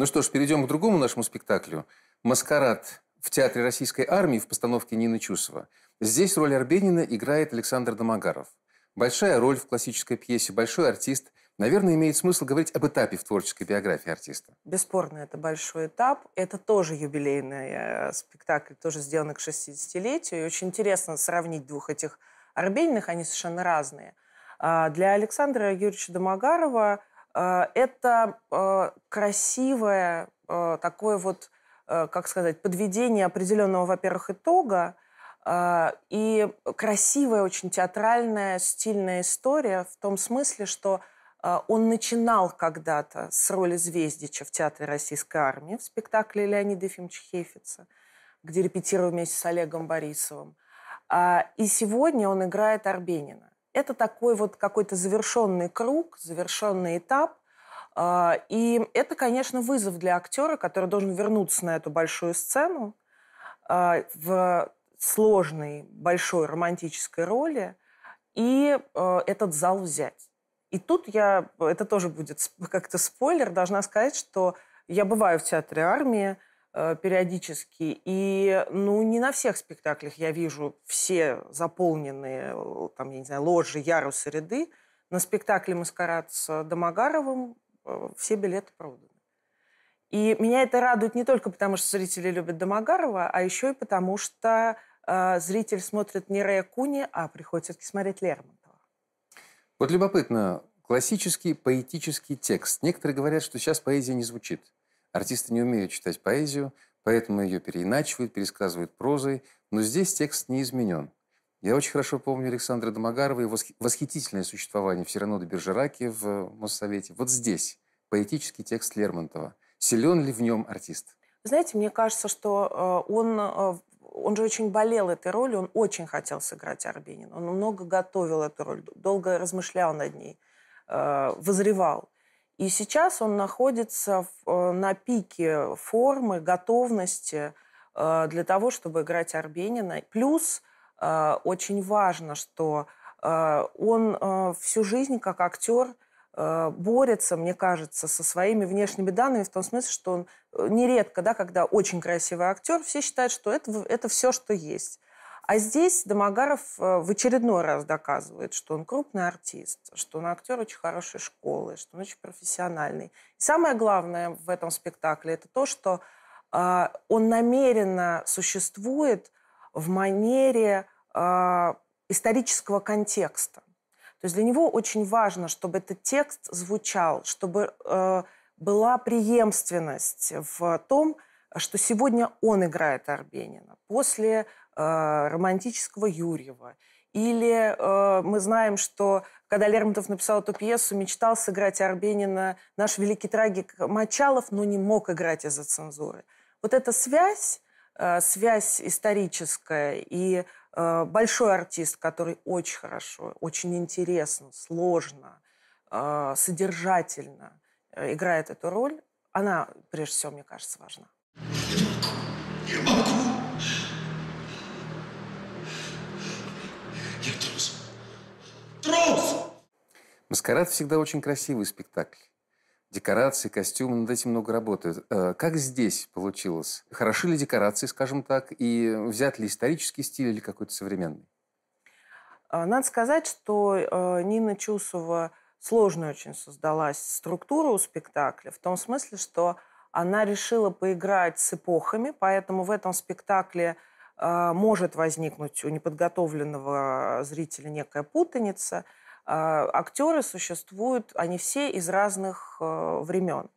Ну что ж, перейдем к другому нашему спектаклю. «Маскарад» в Театре Российской Армии в постановке Нины Чусова. Здесь роль Арбенина играет Александр Домогаров. Большая роль в классической пьесе, большой артист. Наверное, имеет смысл говорить об этапе в творческой биографии артиста. Бесспорно, это большой этап. Это тоже юбилейный э, спектакль, тоже сделанный к 60-летию. И очень интересно сравнить двух этих Арбениных, они совершенно разные. А, для Александра Юрьевича Домогарова Э, это э, красивое э, такое вот, как сказать, подведение определенного, во-первых, итога, и красивая, очень театральная, стильная история в том смысле, что он начинал когда-то с роли Звездича в Театре Российской Армии в спектакле Леонида Ефимовича Хефица, где репетировал вместе с Олегом Борисовым. А, и сегодня он играет Арбенина это такой вот какой-то завершенный круг, завершенный этап. А, и это, конечно, вызов для актера, который должен вернуться на эту большую сцену а, в сложной, большой романтической роли и а, этот зал взять. И тут я, это тоже будет как-то спойлер, должна сказать, что я бываю в театре армии, Э, периодически. И, ну, не на всех спектаклях я вижу все заполненные, э, там, я не знаю, ложи, ярусы, ряды. На спектакле «Маскарад» с Домогаровым э, все билеты проданы. И меня это радует не только потому, что зрители любят Домогарова, а еще и потому, что э, зритель смотрит не Рея Куни, а приходит все-таки смотреть Лермонтова. Вот любопытно, классический поэтический текст. Некоторые говорят, что сейчас поэзия не звучит. Артисты не умеют читать поэзию, поэтому ее переиначивают, пересказывают прозой, но здесь текст не изменен. Я очень хорошо помню Александра Домогарова и восхитительное существование в Сирано де Бержераке в Моссовете. Вот здесь поэтический текст Лермонтова. Силен ли в нем артист? Знаете, мне кажется, что э, он э, он же очень болел этой ролью, он очень хотел сыграть Арбенина. Он много готовил эту роль, долго размышлял над ней, э, возревал. И сейчас он находится в, э, на пике формы, готовности э, для того, чтобы играть Арбенина. Плюс э, очень важно, что он всю жизнь как актер борется, мне кажется, со своими внешними данными в том смысле, что он нередко, да, когда очень красивый актер, все считают, что это, это все, что есть. А здесь Домогаров э, в очередной раз доказывает, что он крупный артист, что он актер очень хорошей школы, что он очень профессиональный. И самое главное в этом спектакле это то, что э, он намеренно существует в манере э, исторического контекста. То есть для него очень важно, чтобы этот текст звучал, чтобы э, была преемственность в том, что сегодня он играет Арбенина. После а, романтического Юрьева. Или э, мы знаем, что когда Лермонтов написал эту пьесу, мечтал сыграть Арбенина наш великий трагик Мочалов, но не мог играть из-за цензуры. Вот эта связь, э, связь историческая и э, большой артист, который очень хорошо, очень интересно, сложно, э, содержательно э, играет эту роль, она, прежде всего, мне кажется, важна. Не могу «Маскарад» всегда очень красивый спектакль. Декорации, костюмы, над этим много работают. Э, как здесь получилось? Хороши ли декорации, скажем так, и взят ли исторический стиль или какой-то современный? Э, надо сказать, что э, Нина Чусова сложно очень создалась структура у спектакля, в том смысле, что она решила поиграть с эпохами, поэтому в этом спектакле может возникнуть у неподготовленного зрителя некая путаница – а, актеры существуют, они все из разных э, времен.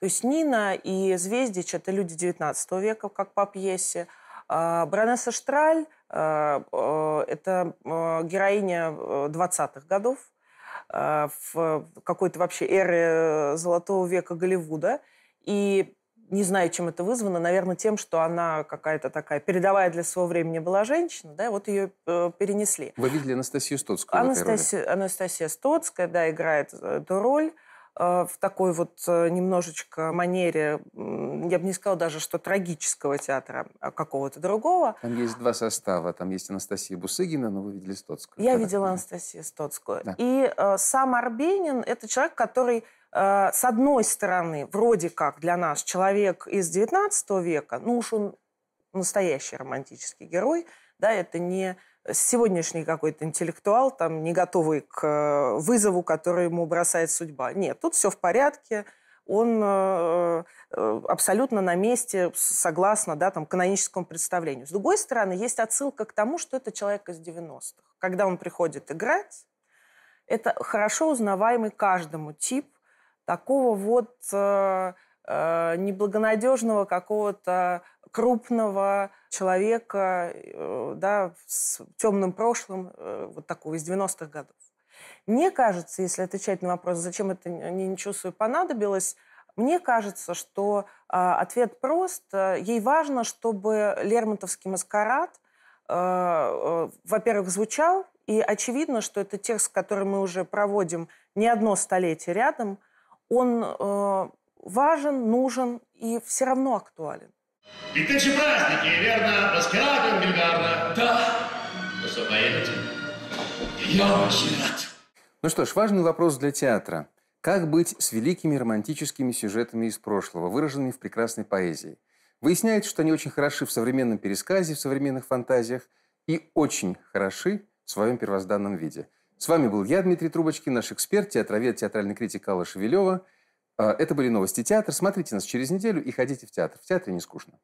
То есть Нина и Звездич – это люди XIX века, как по пьесе. А, Баронесса Штраль э, – э, это героиня 20-х годов, в какой-то вообще эры золотого века Голливуда. И не знаю, чем это вызвано. Наверное, тем, что она какая-то такая передовая для своего времени была женщина, да, вот ее э, перенесли. Вы видели Анастасию Стоцкую Анастасия, Анастасия Стоцкая, да, играет э, эту роль э, в такой вот э, немножечко манере, я бы не сказала даже, что трагического театра, а какого-то другого. Там есть два состава. Там есть Анастасия Бусыгина, но вы видели Стоцкую. Я да, видела да. Анастасию Стоцкую. Да. И э, сам Арбенин – это человек, который Э, с одной стороны, вроде как для нас человек из XIX века, ну уж он настоящий романтический герой, да, это не сегодняшний какой-то интеллектуал, там, не готовый к э, вызову, который ему бросает судьба. Нет, тут все в порядке, он э, э абсолютно на месте, согласно да, там, каноническому представлению. С другой стороны, есть отсылка к тому, что это человек из 90-х. Когда он приходит играть, это хорошо узнаваемый каждому тип такого вот э, э, неблагонадежного какого-то крупного человека э, да, с темным прошлым, э, вот такого из 90-х годов. Мне кажется, если отвечать на вопрос, зачем это не Нинчусу понадобилось, мне кажется, что э, ответ прост. Э, ей важно, чтобы Лермонтовский маскарад, э, э, во-первых, звучал, и очевидно, что это текст, который мы уже проводим не одно столетие рядом, он э, важен, нужен и все равно актуален. И ты же праздники, верно? Маскарад вульгарно. Да. Ну что, поедете? Я очень рад. Ну что ж, важный вопрос для театра. Как быть с великими романтическими сюжетами из прошлого, выраженными в прекрасной поэзии? Выясняется, что они очень хороши в современном пересказе, в современных фантазиях и очень хороши в своем первозданном виде – с вами был я, Дмитрий Трубочкин, наш эксперт, театровед, театральный критик Алла Шевелева. А, это были новости театра. Смотрите нас через неделю и ходите в театр. В театре не скучно.